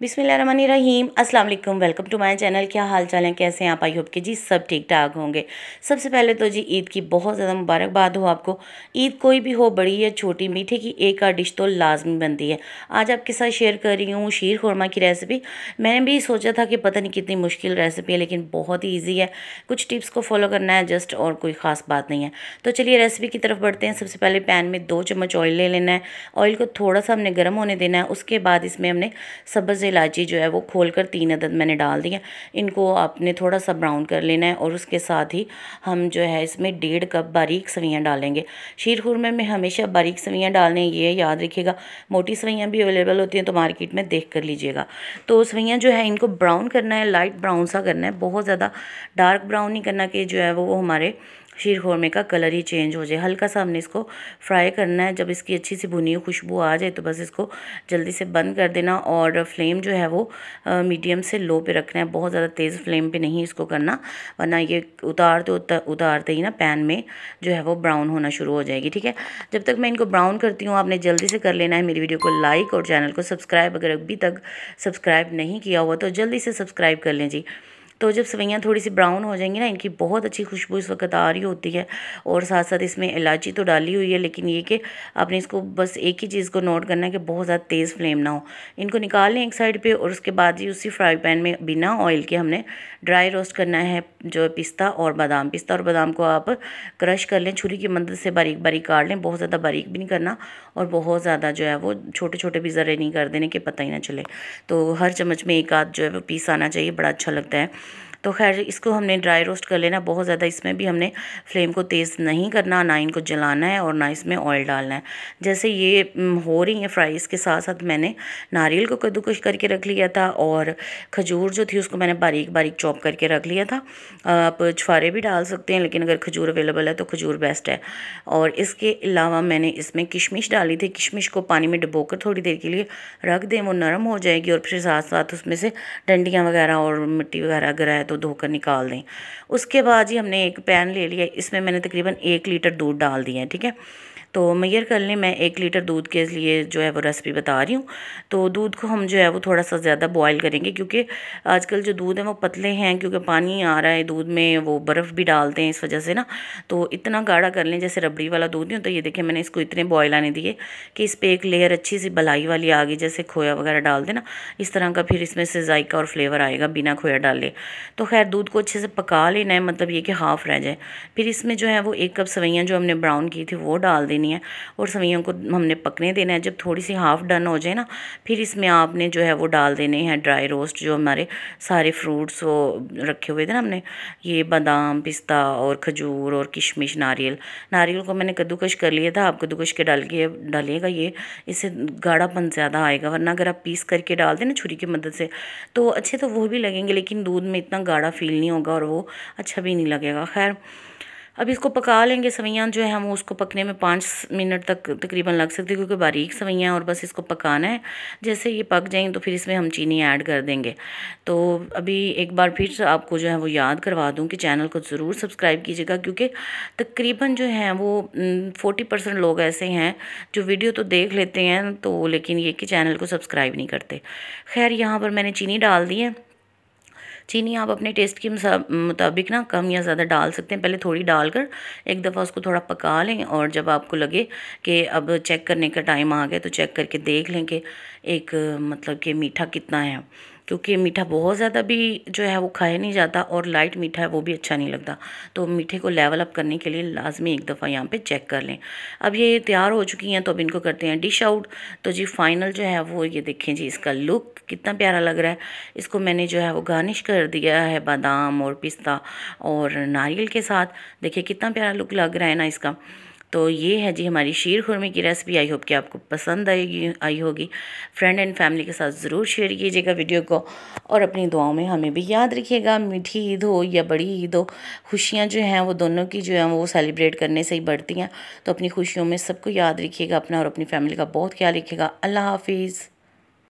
बिसमीम अस्सलाम welcome to my channel क्या हाल चाल है कैसे हैं आप आई होप के जी सब ठीक ठाक होंगे सबसे पहले तो जी ईद की बहुत ज़्यादा मुबारकबाद हो आपको ईद कोई भी हो बड़ी या छोटी मीठे की एक आ डिश तो लाजमी बनती है आज आपके साथ शेयर कर रही हूँ शीर खुरमा की रेसिपी मैंने भी सोचा था कि पता नहीं कितनी मुश्किल रेसिपी है लेकिन बहुत ही ईजी है कुछ टिप्स को फॉलो करना है जस्ट और कोई ख़ास बात नहीं है तो चलिए रेसिपी की तरफ बढ़ते हैं सबसे पहले पैन में दो चम्मच ऑयल ले लेना है ऑयल को थोड़ा सा हमने गर्म होने देना है उसके बाद इसमें हमने सब्ज़ से इलायची जो है वो खोल कर तीन अदद मैंने डाल दिया इनको आपने थोड़ा सा ब्राउन कर लेना है और उसके साथ ही हम जो है इसमें डेढ़ कप बारीक सवियाँ डालेंगे शीर खुरमे में हमेशा बारीक सवियाँ डालने ये याद रखिएगा मोटी सवैयाँ भी अवेलेबल होती हैं तो मार्केट में देख कर लीजिएगा तो सवैयाँ जो है इनको ब्राउन करना है लाइट ब्राउन सा करना है बहुत ज़्यादा डार्क ब्राउन नहीं करना कि जो है वो हमारे शीर खोरमे का कलर ही चेंज हो जाए हल्का सा हमने इसको फ्राई करना है जब इसकी अच्छी सी भुनी हुई खुशबू आ जाए तो बस इसको जल्दी से बंद कर देना और फ्लेम जो है वो मीडियम से लो पे रखना है बहुत ज़्यादा तेज़ फ्लेम पे नहीं इसको करना वरना ये उतारते उतार, तो उतारते ही ना पैन में जो है वो ब्राउन होना शुरू हो जाएगी ठीक है जब तक मैं इनको ब्राउन करती हूँ आपने जल्दी से कर लेना है मेरी वीडियो को लाइक और चैनल को सब्सक्राइब अगर अभी तक सब्सक्राइब नहीं किया हुआ तो जल्दी से सब्सक्राइब कर लें जी तो जब सवैयाँ थोड़ी सी ब्राउन हो जाएंगी ना इनकी बहुत अच्छी खुशबू इस वक्त आ रही होती है और साथ साथ इसमें इलायची तो डाली हुई है लेकिन ये कि आपने इसको बस एक ही चीज़ को नोट करना है कि बहुत ज़्यादा तेज़ फ्लेम ना हो इनको निकाल लें एक साइड पर और उसके बाद ही उसी फ्राई पैन में बिना ऑयल के हमने ड्राई रोस्ट करना है जो पिस्ता और बादाम पिस्ता और बादाम को आप क्रश कर लें छुरी की मदद से बारीक बारीक काट लें बहुत ज़्यादा बारीक भी नहीं करना और बहुत ज़्यादा जो है वो छोटे छोटे भी ज़रे नहीं कर देने के पता ही ना चले तो हर चम्मच में एक आध जो है वो पीस आना चाहिए बड़ा अच्छा लगता है तो खैर इसको हमने ड्राई रोस्ट कर लेना बहुत ज़्यादा इसमें भी हमने फ्लेम को तेज़ नहीं करना ना इनको जलाना है और ना इसमें ऑयल डालना है जैसे ये हो रही हैं फ्राइज़ के साथ साथ मैंने नारियल को कद्दूकश करके रख लिया था और खजूर जो थी उसको मैंने बारीक बारीक चॉप करके रख लिया था आप छुआरे भी डाल सकते हैं लेकिन अगर खजूर अवेलेबल है तो खजूर बेस्ट है और इसके अलावा मैंने इसमें किशमिश डाली थी किशमिश को पानी में डुबो कर थोड़ी देर के लिए रख दें वो नरम हो जाएगी और फिर साथ साथ उसमें से डंडियाँ वगैरह और मिट्टी वगैरह अगर है तो धोकर निकाल दें उसके बाद जी हमने एक पैन ले लिया इसमें मैंने तकरीबन एक लीटर दूध डाल दिया है ठीक है तो मैयर कर लें मैं एक लीटर दूध के लिए जो है वो रेसिपी बता रही हूँ तो दूध को हम जो है वो थोड़ा सा ज़्यादा बॉयल करेंगे क्योंकि आजकल जो दूध है वो पतले हैं क्योंकि पानी आ रहा है दूध में वो बर्फ़ भी डालते हैं इस वजह से ना तो इतना गाढ़ा कर लें जैसे रबड़ी वाला दूध नहीं होता तो ये देखें मैंने इसको इतने बॉयल आने दिए कि इस पर एक लेयर अच्छी सी भलाई वाली आ गई जैसे खोया वगैरह डाल देना इस तरह का फिर इसमें से जायका और फ्लेवर आएगा बिना खोया डाले तो खैर दूध को अच्छे से पका लेना है मतलब ये कि हाफ़ रह जाए फिर इसमें जो है वो एक कप सवैयाँ जो हमने ब्राउन की थी वो डाल देनी है और सवैयों को हमने पकने देना है जब थोड़ी सी हाफ़ डन हो जाए ना फिर इसमें आपने जो है वो डाल देने हैं ड्राई रोस्ट जो हमारे सारे फ्रूट्स वो रखे हुए थे ना हमने ये बादाम पिस्ता और खजूर और किशमिश नारियल नारियल को मैंने कद्दूकश कर लिया था आप कद्दूकश के डाल के डालिएगा ये इससे गाढ़ापन ज़्यादा आएगा वरना अगर आप पीस करके डाल दें ना छुरी की मदद से तो अच्छे तो वो भी लगेंगे लेकिन दूध में इतना गाढ़ा फील नहीं होगा और वो अच्छा भी नहीं लगेगा खैर अब इसको पका लेंगे सवैयाँ जो है हम उसको पकने में पाँच मिनट तक तकरीबन लग सकते हैं क्योंकि बारीक सवैयाँ और बस इसको पकाना है जैसे ये पक जाएंगे तो फिर इसमें हम चीनी ऐड कर देंगे तो अभी एक बार फिर से आपको जो है वो याद करवा दूँ कि चैनल को ज़रूर सब्सक्राइब कीजिएगा क्योंकि तकरीबन जो है वो फोर्टी परसेंट लोग ऐसे हैं जो वीडियो तो देख लेते हैं तो लेकिन ये कि चैनल को सब्सक्राइब नहीं करते खैर यहाँ पर मैंने चीनी डाल दी है चीनी आप अपने टेस्ट के मुताबिक ना कम या ज़्यादा डाल सकते हैं पहले थोड़ी डालकर एक दफ़ा उसको थोड़ा पका लें और जब आपको लगे कि अब चेक करने का टाइम आ गया तो चेक करके देख लें कि एक मतलब कि मीठा कितना है क्योंकि मीठा बहुत ज़्यादा भी जो है वो खाया नहीं जाता और लाइट मीठा है वो भी अच्छा नहीं लगता तो मीठे को लेवल अप करने के लिए लाजमी एक दफ़ा यहाँ पे चेक कर लें अब ये तैयार हो चुकी हैं तो अब इनको करते हैं डिश आउट तो जी फाइनल जो है वो ये देखें जी इसका लुक कितना प्यारा लग रहा है इसको मैंने जो है वो गार्निश कर दिया है बादाम और पिस्ता और नारियल के साथ देखिए कितना प्यारा लुक लग रहा है ना इसका तो ये है जी हमारी शीर खुरमे की रेसिपी आई होप कि आपको पसंद आएगी आई होगी फ्रेंड एंड फैमिली के साथ ज़रूर शेयर कीजिएगा वीडियो को और अपनी दुआओं में हमें भी याद रखिएगा मीठी ईद हो या बड़ी ईद हो खुशियाँ जो हैं वो दोनों की जो है वो सेलिब्रेट करने से ही बढ़ती हैं तो अपनी खुशियों में सबको याद रखिएगा अपना और अपनी फैमिली का बहुत ख्याल रखिएगा अल्लाह हाफिज़